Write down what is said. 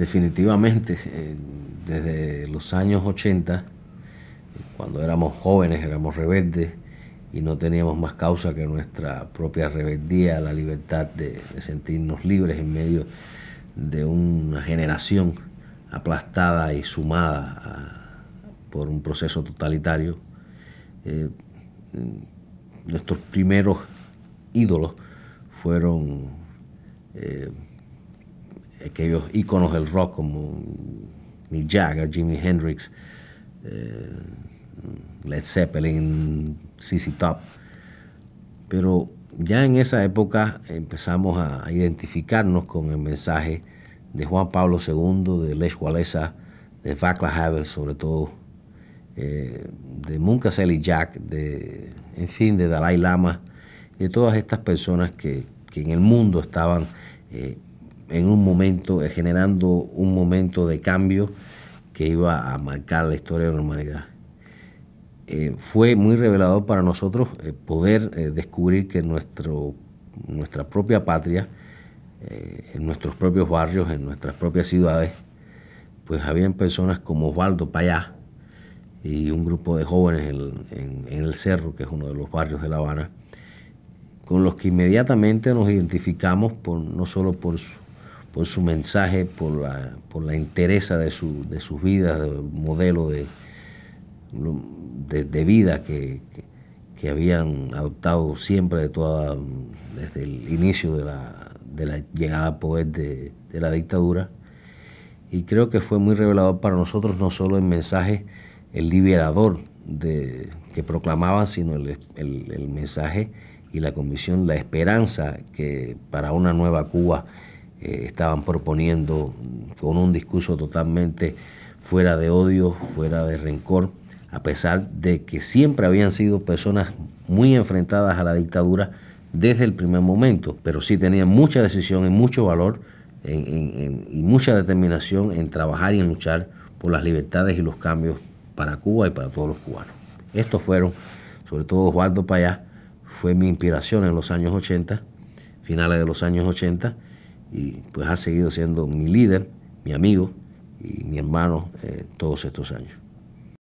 definitivamente, eh, desde los años 80, cuando éramos jóvenes, éramos rebeldes y no teníamos más causa que nuestra propia rebeldía, la libertad de, sentirnos libres en medio de una generación aplastada y sumada por un proceso totalitario. Eh, nuestros primeros ídolos fueron eh, aquellos íconos del rock como Mick Jagger, Jimi Hendrix, eh, Led Zeppelin, CC Top. Pero ya en esa época empezamos a, identificarnos con el mensaje de Juan Pablo II, de Les Walesa, de Václav Havel sobre todo, eh, de Munkaseli Jack, de, en fin, de Dalai Lama, de todas estas personas que, en el mundo estaban eh, en un momento, eh, generando un momento de cambio que iba a marcar la historia de la humanidad. Eh, fue muy revelador para nosotros eh, poder descubrir que nuestro, nuestra propia patria, en nuestros propios barrios, en nuestras propias ciudades, pues habían personas como Osvaldo Payá y un grupo de jóvenes en, el Cerro, que es uno de los barrios de La Habana, con los que inmediatamente nos identificamos por, no solo por su, por su mensaje, por la, por de, sus vidas, del modelo de, de, vida que, habían adoptado siempre de toda, desde el inicio de la, llegada a pues poder de, la dictadura. Y creo que fue muy revelador para nosotros, no solo el mensaje, el liberador que proclamaban, sino el, el mensaje y la convicción, la esperanza que para una nueva Cuba eh, estaban proponiendo con un discurso totalmente fuera de odio, fuera de rencor, a pesar de que siempre habían sido personas muy enfrentadas a la dictadura desde el primer momento, pero sí tenían mucha decisión y mucho valor y mucha determinación en trabajar y en luchar por las libertades y los cambios para Cuba y para todos los cubanos. Estos fueron, sobre todo Osvaldo Payá, fue mi inspiración en los años 80, finales de los años 80, y pues ha seguido siendo mi líder, mi amigo y mi hermano eh, todos estos años.